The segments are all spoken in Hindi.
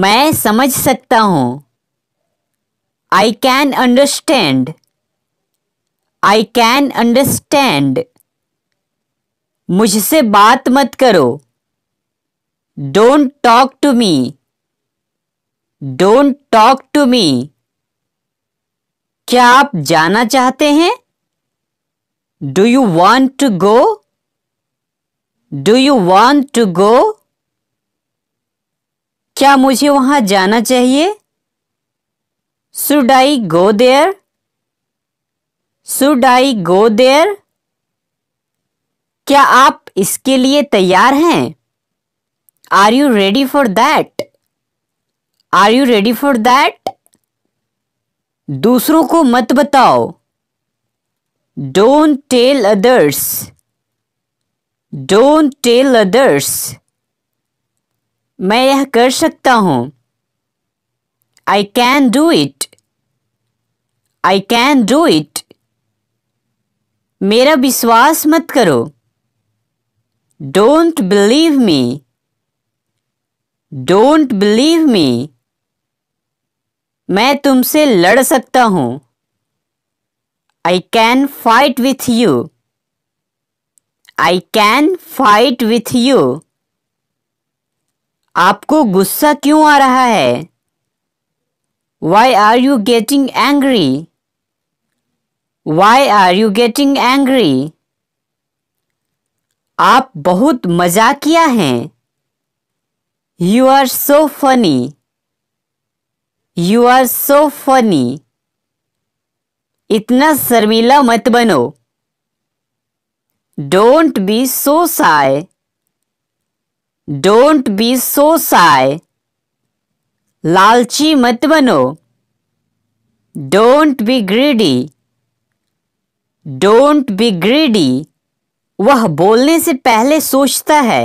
मैं समझ सकता हूं I can understand I can understand मुझसे बात मत करो don't talk to me don't talk to me क्या आप जाना चाहते हैं do you want to go do you want to go क्या मुझे वहां जाना चाहिए should I go there should I go there क्या आप इसके लिए तैयार हैं are you ready for that are you ready for that दूसरों को मत बताओ don't tell others don't tell others मैं यह कर सकता हूं I can do it I can do it मेरा विश्वास मत करो don't believe me don't believe me मैं तुमसे लड़ सकता हूं I can fight with you I can fight with you आपको गुस्सा क्यों आ रहा है why are you getting angry why are you getting angry आप बहुत मजाकिया हैं you are so funny you are so funny इतना शर्मीला मत बनो don't be so shy don't be so shy लालची मत बनो don't be greedy don't be greedy वह बोलने से पहले सोचता है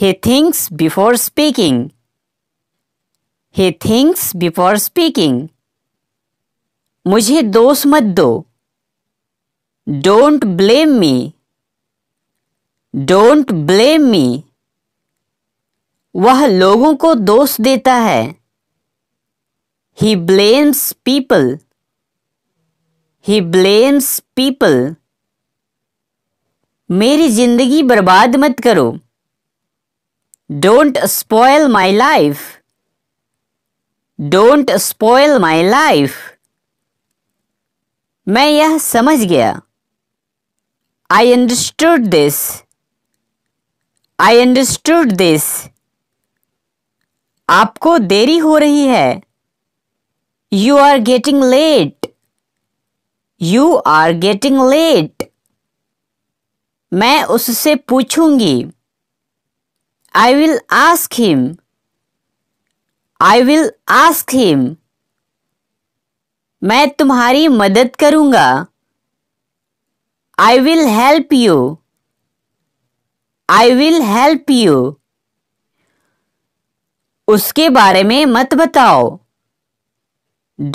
he thinks before speaking he thinks before speaking मुझे दोष मत दो don't blame me don't blame me वह लोगों को दोष देता है he blames people he blames people मेरी जिंदगी बर्बाद मत करो don't spoil my life don't spoil my life मैं यह समझ गया I understood this I understood this आपको देरी हो रही है you are getting late you are getting late मैं उससे पूछूंगी I will ask him I will ask him मैं तुम्हारी मदद करूंगा I will help you I will help you उसके बारे में मत बताओ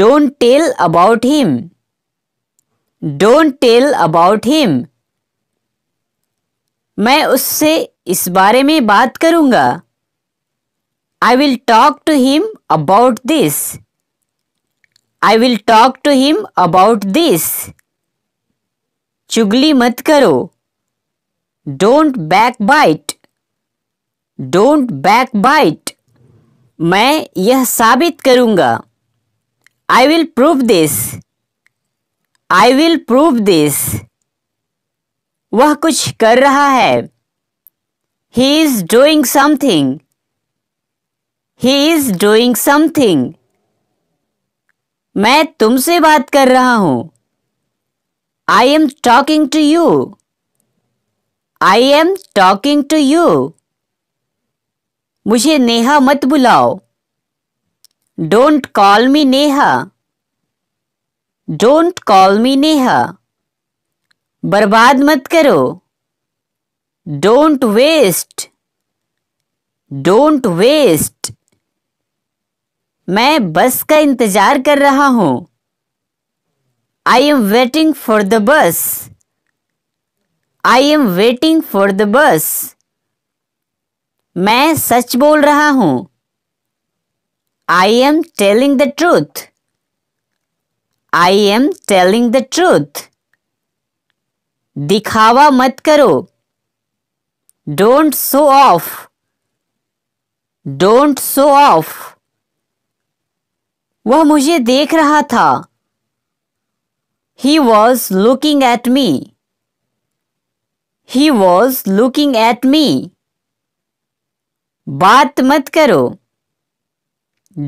don't tell about him don't tell about him मैं उससे इस बारे में बात करूंगा I will talk to him about this I will talk to him about this चुगली मत करो don't backbite don't backbite मैं यह साबित करूंगा I will prove this I will prove this वह कुछ कर रहा है he is doing something he is doing something मैं तुमसे बात कर रहा हूं I am talking to you I am talking to you मुझे नेहा मत बुलाओ don't call me Neha don't call me Neha बर्बाद मत करो डोंट वेस्ट डोंट वेस्ट मैं बस का इंतजार कर रहा हूं I am waiting for the bus I am waiting for the bus मैं सच बोल रहा हूं I am telling the truth I am telling the truth दिखावा मत करो don't show off don't show off वह मुझे देख रहा था he was looking at me he was looking at me बात मत करो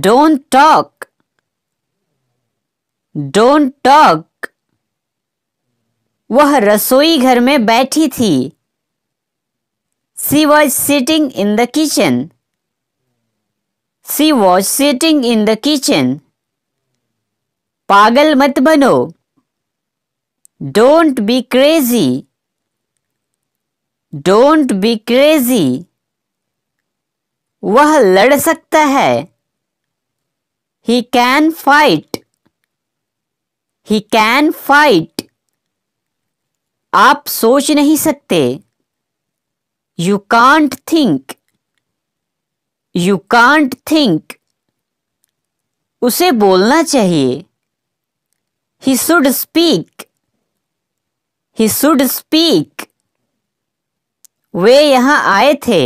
डोंट टॉक डोंट टॉक वह रसोई घर में बैठी थी she was sitting in the kitchen she was sitting in the kitchen पागल मत बनो don't be crazy don't be crazy वह लड़ सकता है he can fight he can fight आप सोच नहीं सकते you can't think you can't think उसे बोलना चाहिए he should speak he should speak वे यहां आए थे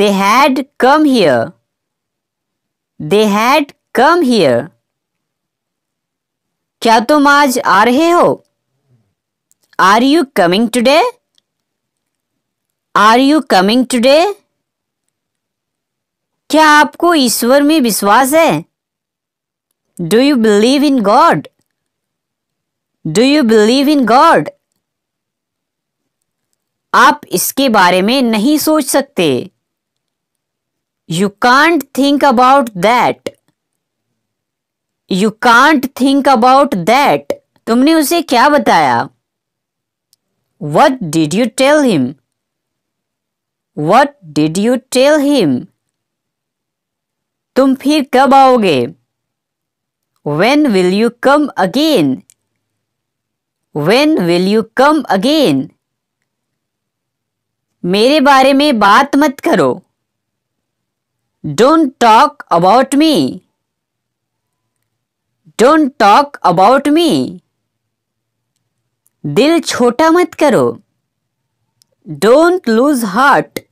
they had come here they had come here क्या तुम आज आ रहे हो are you coming today are you coming today क्या आपको ईश्वर में विश्वास है do you believe in God do you believe in God आप इसके बारे में नहीं सोच सकते you can't think about that you can't think about that तुमने उसे क्या बताया what did you tell him what did you tell him तुम फिर कब आओगे when will you come again when will you come again मेरे बारे में बात मत करो don't talk about me don't talk about me दिल छोटा मत करो don't lose heart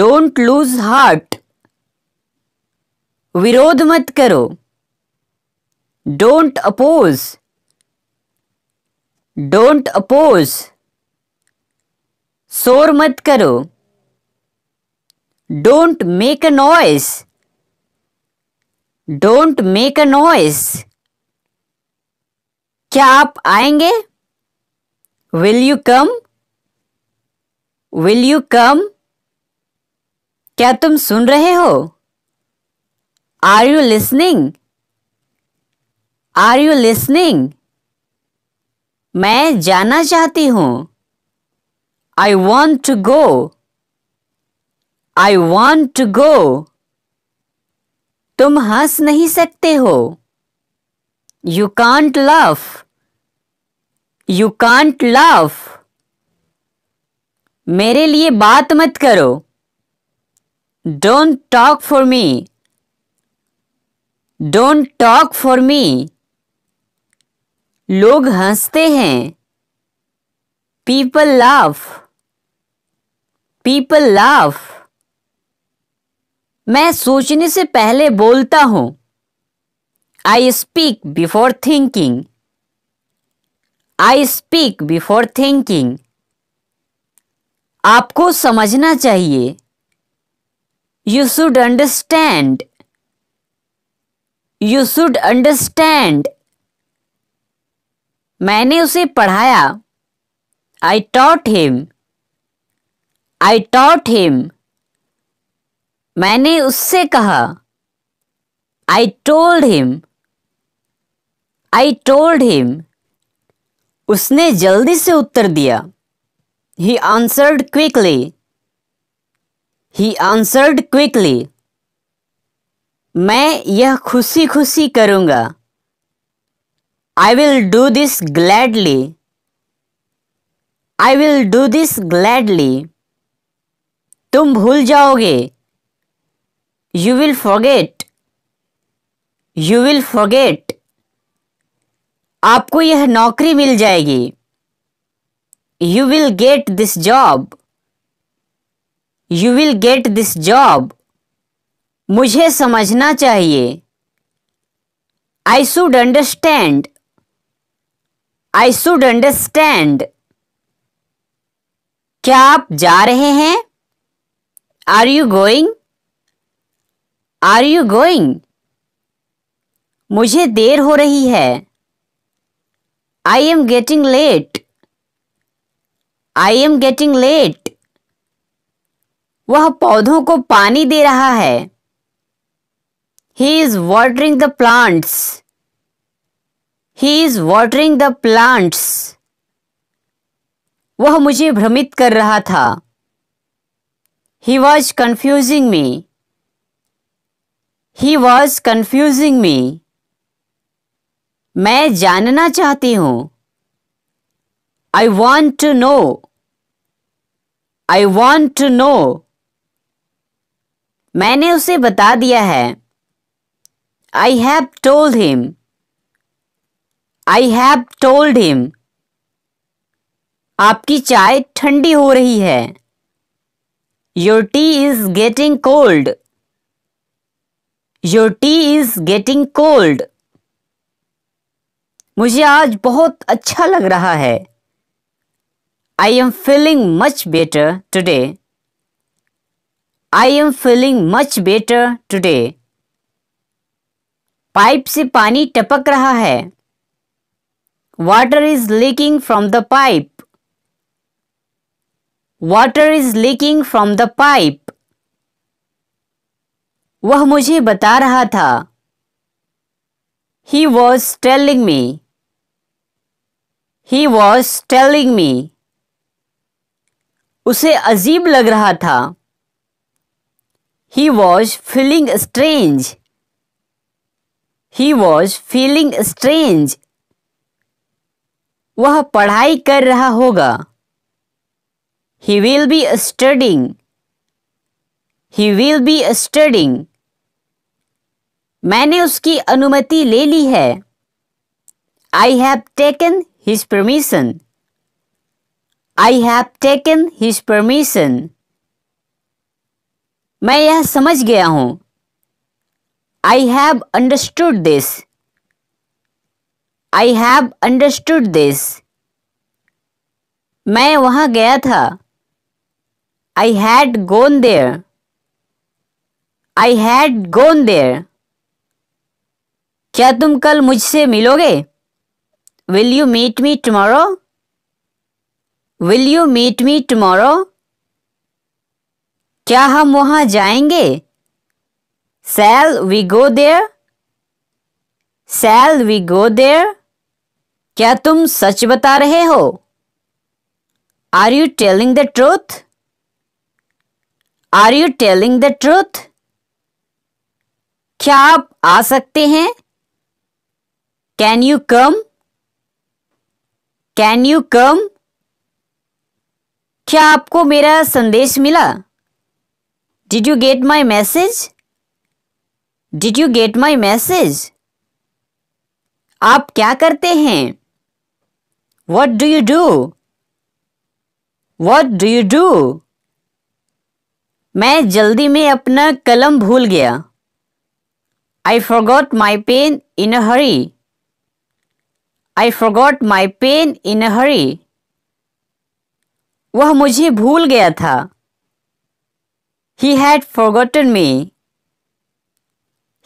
don't lose heart विरोध मत करो डोंट अपोज डोंट अपोज शोर मत करो don't make a noise don't make a noise क्या आप आएंगे will you come will you come क्या तुम सुन रहे हो are you listening are you listening मैं जाना चाहती हूं I want to go. I want to go. तुम हंस नहीं सकते हो You can't laugh. You can't laugh. मेरे लिए बात मत करो Don't talk for me. Don't talk for me. लोग हंसते हैं People laugh. पीपल लाव मैं सोचने से पहले बोलता हूं I speak before thinking I speak before thinking आपको समझना चाहिए you should understand you should understand मैंने उसे पढ़ाया I taught him I taught him मैंने उससे कहा I told him I told him उसने जल्दी से उत्तर दिया he answered quickly he answered quickly मैं यह खुशी खुशी करूंगा I will do this gladly I will do this gladly तुम भूल जाओगे you will forget you will forget आपको यह नौकरी मिल जाएगी you will get this job you will get this job मुझे समझना चाहिए I should understand I should understand क्या आप जा रहे हैं Are you going? Are you going? मुझे देर हो रही है I am getting late I am getting late वह पौधों को पानी दे रहा है he is watering the plants he is watering the plants वह मुझे भ्रमित कर रहा था He was confusing me. He was confusing me. मैं जानना चाहती हूं I want to know. I want to know. मैंने उसे बता दिया है I have told him. I have told him. आपकी चाय ठंडी हो रही है Your tea is getting cold. Your tea is getting cold. मुझे आज बहुत अच्छा लग रहा है I am feeling much better today I am feeling much better today pipe से पानी टपक रहा है water is leaking from the pipe water is leaking from the pipe वह मुझे बता रहा था he was telling me he was telling me उसे अजीब लग रहा था he was feeling strange he was feeling strange वह पढ़ाई कर रहा होगा He will be studying. He will be studying. मैंने उसकी अनुमति ले ली है I have taken his permission I have taken his permission मैं यह समझ गया हूं I have understood this I have understood this मैं वहां गया था I had gone there. I had gone there. क्या तुम कल मुझसे मिलोगे will you meet me tomorrow? Will you meet me tomorrow? क्या हम वहां जाएंगे Shall we go there? Shall we go there? क्या तुम सच बता रहे हो are you telling the truth are you telling the truth क्या आप आ सकते हैं can you come can you come क्या आपको मेरा संदेश मिला did you get my message did you get my message आप क्या करते हैं what do you do what do you do मैं जल्दी में अपना कलम भूल गया I forgot my pen in a hurry I forgot my pen in a hurry वह मुझे भूल गया था he had forgotten me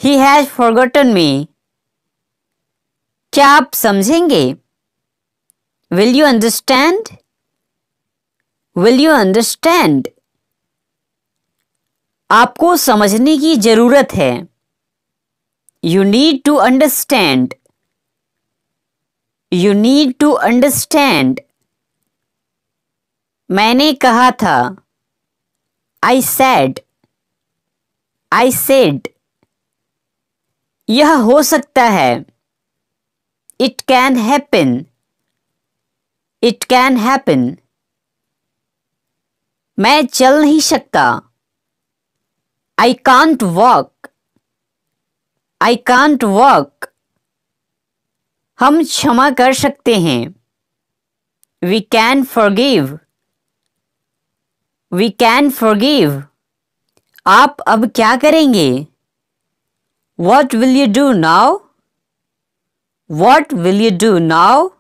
he has forgotten me क्या आप समझेंगे will you understand will you understand आपको समझने की जरूरत है you need to understand you need to understand मैंने कहा था आई सैड आई सेड यह हो सकता है it can happen it can happen मैं चल नहीं सकता I can't walk. I can't walk. हम क्षमा कर सकते हैं we can forgive. We can forgive. आप अब क्या करेंगे What will you do now? What will you do now?